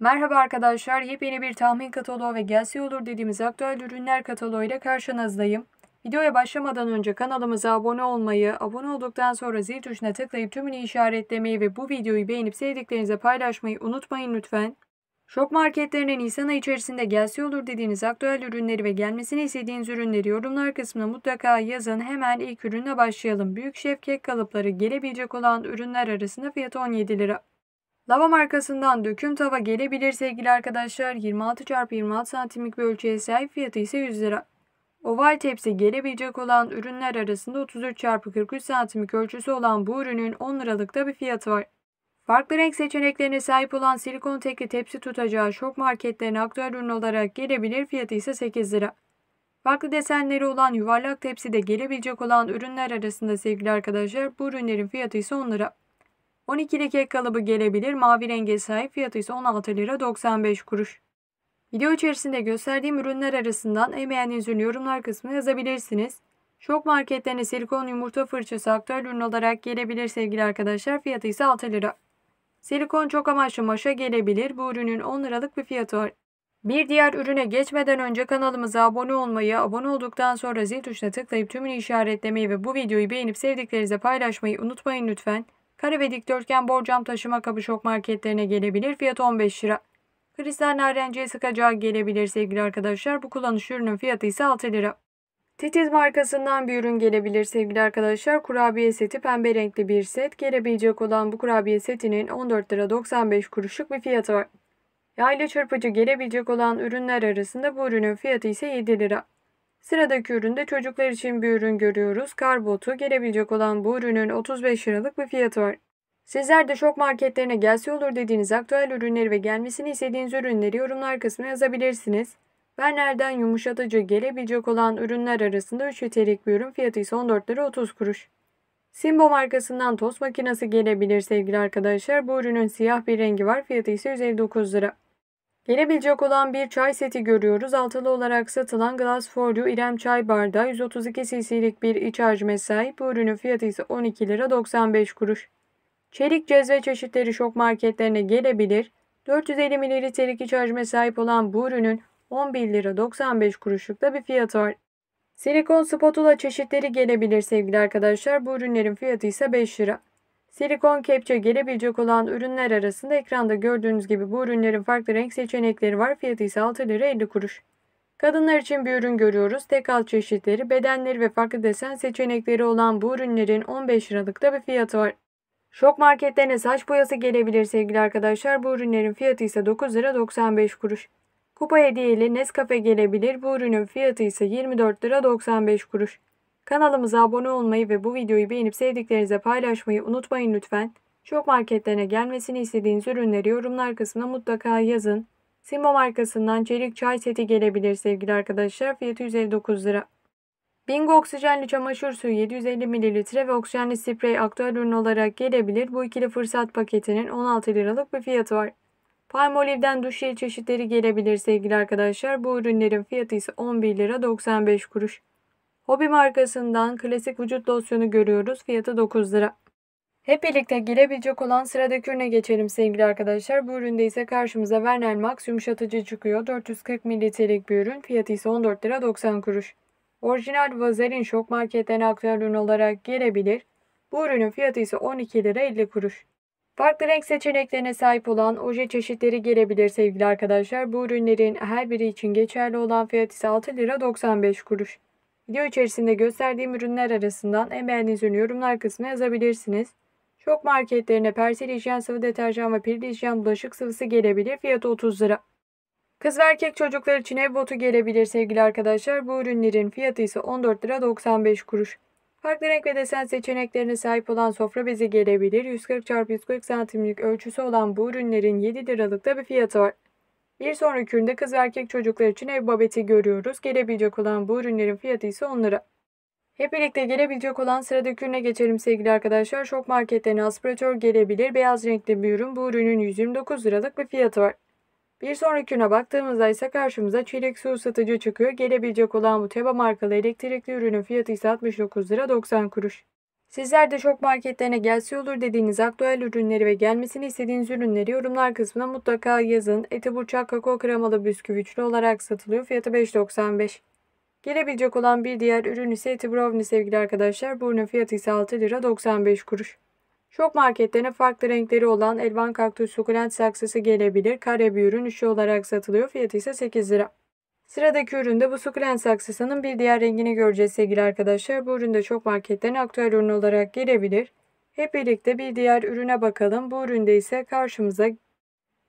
Merhaba arkadaşlar, yepyeni bir tahmin kataloğu ve gelse olur dediğimiz aktüel ürünler kataloğu ile karşınızdayım. Videoya başlamadan önce kanalımıza abone olmayı, abone olduktan sonra zil tuşuna tıklayıp tümünü işaretlemeyi ve bu videoyu beğenip sevdiklerinize paylaşmayı unutmayın lütfen. Şok marketlerine Nisan ayı içerisinde gelse olur dediğiniz aktüel ürünleri ve gelmesini istediğiniz ürünleri yorumlar kısmına mutlaka yazın. Hemen ilk ürünle başlayalım. Büyük şef kek kalıpları gelebilecek olan ürünler arasında fiyatı 17 lira. Lava markasından döküm tava gelebilir sevgili arkadaşlar. 26 x 26 santimlik bir ölçüye sahip fiyatı ise 100 lira. Oval tepsi gelebilecek olan ürünler arasında 33 x 43 santimlik ölçüsü olan bu ürünün 10 liralıkta bir fiyatı var. Farklı renk seçeneklerine sahip olan silikon tekli tepsi tutacağı şok marketlerine aktüel ürün olarak gelebilir fiyatı ise 8 lira. Farklı desenleri olan yuvarlak tepside gelebilecek olan ürünler arasında sevgili arkadaşlar bu ürünlerin fiyatı ise 10 lira. 12'li kek kalıbı gelebilir. Mavi renge sahip fiyatı ise 16 lira 95 kuruş. Video içerisinde gösterdiğim ürünler arasından en ürünü yorumlar kısmına yazabilirsiniz. Şok marketlerine silikon yumurta fırçası aktüel ürün olarak gelebilir sevgili arkadaşlar. Fiyatı ise 6 lira. Silikon çok amaçlı maşa gelebilir. Bu ürünün 10 liralık bir fiyatı var. Bir diğer ürüne geçmeden önce kanalımıza abone olmayı, abone olduktan sonra zil tuşuna tıklayıp tümünü işaretlemeyi ve bu videoyu beğenip sevdiklerinize paylaşmayı unutmayın lütfen. Kare ve dikdörtgen borcam taşıma kabı şok marketlerine gelebilir. Fiyat 15 lira. Kristal narenciye sıkacağı gelebilir sevgili arkadaşlar. Bu kullanış ürünün fiyatı ise 6 lira. Titiz markasından bir ürün gelebilir sevgili arkadaşlar. Kurabiye seti pembe renkli bir set. Gelebilecek olan bu kurabiye setinin 14 lira 95 kuruşluk bir fiyatı var. Yaylı çırpıcı gelebilecek olan ürünler arasında bu ürünün fiyatı ise 7 lira. Sıradaki üründe çocuklar için bir ürün görüyoruz. Karbotu gelebilecek olan bu ürünün 35 liralık bir fiyatı var. Sizler de şok marketlerine gelse olur dediğiniz aktüel ürünleri ve gelmesini istediğiniz ürünleri yorumlar kısmına yazabilirsiniz. Ben nereden yumuşatıcı gelebilecek olan ürünler arasında 3 litrelik bir ürün fiyatı ise 14 lira 30 kuruş. Simbo markasından toz makinesi gelebilir sevgili arkadaşlar. Bu ürünün siyah bir rengi var. Fiyatı ise 159 lira. Gelebilecek olan bir çay seti görüyoruz. Altılı olarak satılan Glass For You İrem Çay Bardağı 132 cc'lik bir iç hacme sahip. Bu ürünün fiyatı ise 12 lira 95 kuruş. Çelik cezve çeşitleri şok marketlerine gelebilir. 450 mililitrelik iç hacme sahip olan bu ürünün 11 lira 95 kuruşlukta bir fiyatı var. Silikon spatula çeşitleri gelebilir sevgili arkadaşlar. Bu ürünlerin fiyatı ise 5 lira. Silikon Capture gelebilecek olan ürünler arasında ekranda gördüğünüz gibi bu ürünlerin farklı renk seçenekleri var. Fiyatı ise 6 lira 50 kuruş. Kadınlar için bir ürün görüyoruz. Tek alt çeşitleri, bedenleri ve farklı desen seçenekleri olan bu ürünlerin 15 liralıkta bir fiyatı var. Şok marketlerine saç boyası gelebilir sevgili arkadaşlar. Bu ürünlerin fiyatı ise 9 lira 95 kuruş. Kupa hediyeli Nescafe gelebilir. Bu ürünün fiyatı ise 24 lira 95 kuruş. Kanalımıza abone olmayı ve bu videoyu beğenip sevdiklerinize paylaşmayı unutmayın lütfen. Şok marketlerine gelmesini istediğiniz ürünleri yorumlar kısmına mutlaka yazın. Simo markasından çelik çay seti gelebilir sevgili arkadaşlar. Fiyatı 159 lira. Bingo oksijenli çamaşır suyu 750 ml ve oksijenli sprey aktüel ürün olarak gelebilir. Bu ikili fırsat paketinin 16 liralık bir fiyatı var. Palmolive'den duş jel çeşitleri gelebilir sevgili arkadaşlar. Bu ürünlerin fiyatı ise 11 lira 95 kuruş. Hobi markasından klasik vücut losyonu görüyoruz. Fiyatı 9 lira. Hep birlikte girebilecek olan sıradaki ürüne geçelim sevgili arkadaşlar. Bu üründe ise karşımıza Vernel Max yumuşatıcı çıkıyor. 440 mililitrelik bir ürün. Fiyatı ise 14 lira 90 kuruş. Orijinal Vazelin şok marketten aktüel ürün olarak gelebilir. Bu ürünün fiyatı ise 12 lira 50 kuruş. Farklı renk seçeneklerine sahip olan oje çeşitleri gelebilir sevgili arkadaşlar. Bu ürünlerin her biri için geçerli olan fiyat ise 6 lira 95 kuruş. Video içerisinde gösterdiğim ürünler arasından en beğendiğiniz ürünü yorumlar kısmına yazabilirsiniz. Çok marketlerine persil hijyen sıvı deterjan ve piril hijyen bulaşık sıvısı gelebilir. Fiyatı 30 lira. Kız ve erkek çocuklar için ev botu gelebilir sevgili arkadaşlar. Bu ürünlerin fiyatı ise 14 lira 95 kuruş. Farklı renk ve desen seçeneklerine sahip olan sofra bezi gelebilir. 140 x 140 santimlik ölçüsü olan bu ürünlerin 7 liralık da bir fiyatı var. Bir sonraki üründe kız ve erkek çocuklar için ev babeti görüyoruz. Gelebilecek olan bu ürünlerin fiyatı ise onlara. Hep birlikte gelebilecek olan sıradaki ürüne geçelim sevgili arkadaşlar. Şok marketlerine aspiratör gelebilir. Beyaz renkli bir ürün. Bu ürünün 129 liralık bir fiyatı var. Bir sonraki ürüne baktığımızda ise karşımıza çelik su ısıtıcı çıkıyor. Gelebilecek olan bu Teba markalı elektrikli ürünün fiyatı ise 69 lira 90 kuruş. Sizler de şok marketlerine gelse olur dediğiniz aktüel ürünleri ve gelmesini istediğiniz ürünleri yorumlar kısmına mutlaka yazın. Eti burçak kakao kremalı bisküvi üçlü olarak satılıyor. Fiyatı 5.95. Gelebilecek olan bir diğer ürün ise Eti Brownie sevgili arkadaşlar. Bunun fiyatı ise 6 lira 95 kuruş. Şok marketlerine farklı renkleri olan elvan kaktüs sukulent saksısı gelebilir. Kare bir ürün üçlü olarak satılıyor. Fiyatı ise 8 lira. Sıradaki üründe bu sukulent saksısının bir diğer rengini göreceğiz sevgili arkadaşlar. Bu üründe çok marketten aktüel ürün olarak gelebilir. Hep birlikte bir diğer ürüne bakalım. Bu üründe ise karşımıza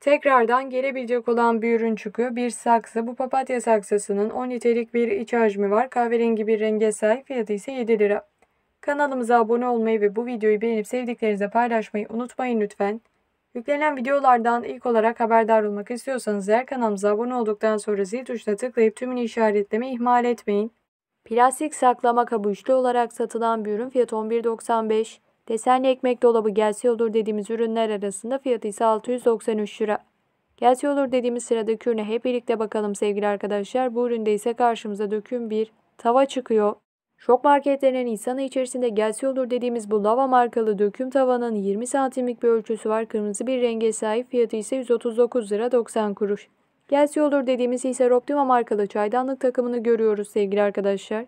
tekrardan gelebilecek olan bir ürün çıkıyor. Bir saksı. Bu papatya saksısının 10 litrelik bir iç hacmi var. Kahverengi bir renge sahip. Fiyatı ise 7 lira. Kanalımıza abone olmayı ve bu videoyu beğenip sevdiklerinize paylaşmayı unutmayın lütfen. Yüklenen videolardan ilk olarak haberdar olmak istiyorsanız eğer kanalımıza abone olduktan sonra zil tuşuna tıklayıp tümünü işaretleme ihmal etmeyin. Plastik saklama kabı üçlü olarak satılan bir ürün fiyat 11.95. Desenli ekmek dolabı gelse olur dediğimiz ürünler arasında fiyatı ise 693 lira. Gelse olur dediğimiz sıradaki ürüne hep birlikte bakalım sevgili arkadaşlar. Bu üründe ise karşımıza döküm bir tava çıkıyor. Şok marketlerinin Nisan içerisinde gelse olur dediğimiz bu lava markalı döküm tavanın 20 santimlik bir ölçüsü var. Kırmızı bir renge sahip fiyatı ise 139 lira 90 kuruş. Gelse olur dediğimiz ise Optima markalı çaydanlık takımını görüyoruz sevgili arkadaşlar.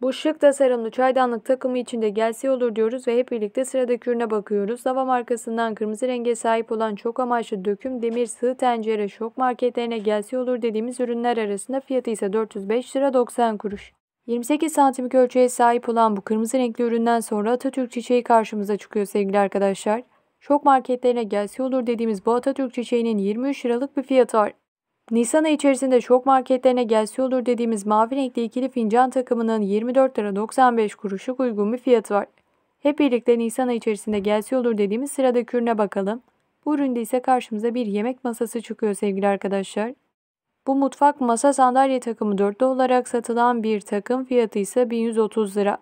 Bu şık tasarımlı çaydanlık takımı içinde gelse olur diyoruz ve hep birlikte sıradaki ürüne bakıyoruz. Lava markasından kırmızı renge sahip olan çok amaçlı döküm demir sığ tencere şok marketlerine gelse olur dediğimiz ürünler arasında fiyatı ise 405 lira 90 kuruş. 28 santimlik ölçüye sahip olan bu kırmızı renkli üründen sonra Atatürk çiçeği karşımıza çıkıyor sevgili arkadaşlar. Şok marketlerine gelse olur dediğimiz bu Atatürk çiçeğinin 23 liralık bir fiyatı var. Nisan ayı içerisinde şok marketlerine gelse olur dediğimiz mavi renkli ikili fincan takımının 24 lira 95 kuruşluk uygun bir fiyatı var. Hep birlikte Nisan ayı içerisinde gelse olur dediğimiz sıradaki ürüne bakalım. Bu üründe ise karşımıza bir yemek masası çıkıyor sevgili arkadaşlar. Bu mutfak masa sandalye takımı dörtlü olarak satılan bir takım fiyatı ise 1130 lira.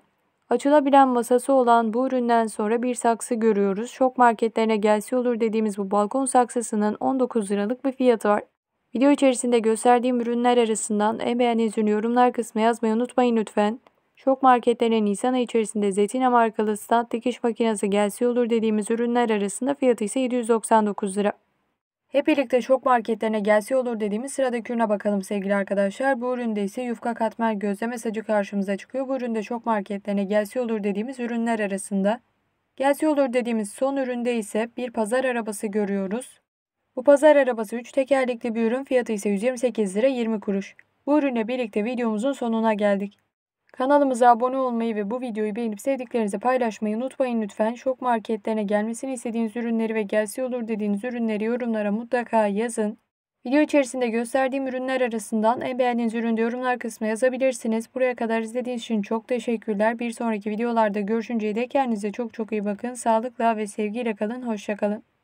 Açılabilen masası olan bu üründen sonra bir saksı görüyoruz. Şok marketlerine gelse olur dediğimiz bu balkon saksısının 19 liralık bir fiyatı var. Video içerisinde gösterdiğim ürünler arasından en beğendiğiniz ürünü yorumlar kısmına yazmayı unutmayın lütfen. Şok marketlerine Nisan ayı içerisinde Zetina markalı stand dikiş makinesi gelse olur dediğimiz ürünler arasında fiyatı ise 799 lira. Hep birlikte çok marketlerine gelse olur dediğimiz sıradaki ürüne bakalım sevgili arkadaşlar. Bu üründe ise yufka katmer gözleme mesajı karşımıza çıkıyor. Bu üründe çok marketlerine gelse olur dediğimiz ürünler arasında. Gelse olur dediğimiz son üründe ise bir pazar arabası görüyoruz. Bu pazar arabası 3 tekerlekli bir ürün fiyatı ise 128 lira 20 kuruş. Bu ürünle birlikte videomuzun sonuna geldik. Kanalımıza abone olmayı ve bu videoyu beğenip sevdiklerinize paylaşmayı unutmayın lütfen. Şok marketlerine gelmesini istediğiniz ürünleri ve gelse olur dediğiniz ürünleri yorumlara mutlaka yazın. Video içerisinde gösterdiğim ürünler arasından en beğendiğiniz ürünü yorumlar kısmına yazabilirsiniz. Buraya kadar izlediğiniz için çok teşekkürler. Bir sonraki videolarda görüşünceye dek kendinize çok çok iyi bakın. Sağlıkla ve sevgiyle kalın. Hoşçakalın.